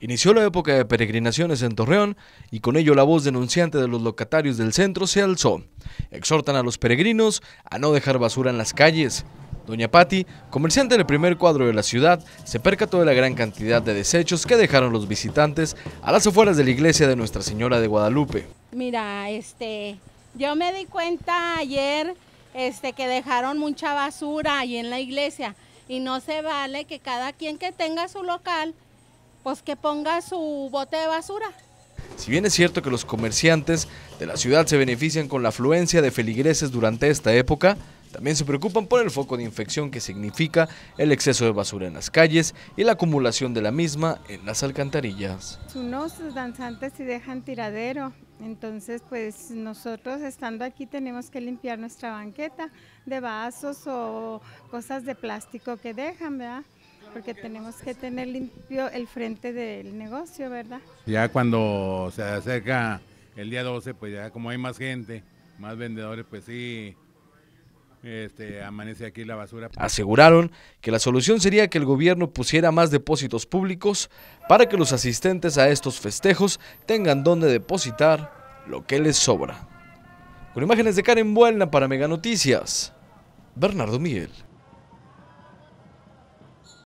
Inició la época de peregrinaciones en Torreón y con ello la voz denunciante de los locatarios del centro se alzó. Exhortan a los peregrinos a no dejar basura en las calles. Doña Patti, comerciante del primer cuadro de la ciudad, se percató de la gran cantidad de desechos que dejaron los visitantes a las afueras de la iglesia de Nuestra Señora de Guadalupe. Mira, este, yo me di cuenta ayer este, que dejaron mucha basura ahí en la iglesia y no se vale que cada quien que tenga su local pues que ponga su bote de basura. Si bien es cierto que los comerciantes de la ciudad se benefician con la afluencia de feligreses durante esta época, también se preocupan por el foco de infección que significa el exceso de basura en las calles y la acumulación de la misma en las alcantarillas. Unos danzantes y dejan tiradero, entonces pues nosotros estando aquí tenemos que limpiar nuestra banqueta de vasos o cosas de plástico que dejan, ¿verdad? porque tenemos que tener limpio el frente del negocio, ¿verdad? Ya cuando se acerca el día 12, pues ya como hay más gente, más vendedores, pues sí, este, amanece aquí la basura. Aseguraron que la solución sería que el gobierno pusiera más depósitos públicos para que los asistentes a estos festejos tengan donde depositar lo que les sobra. Con imágenes de Karen Buena para Mega Noticias, Bernardo Miguel.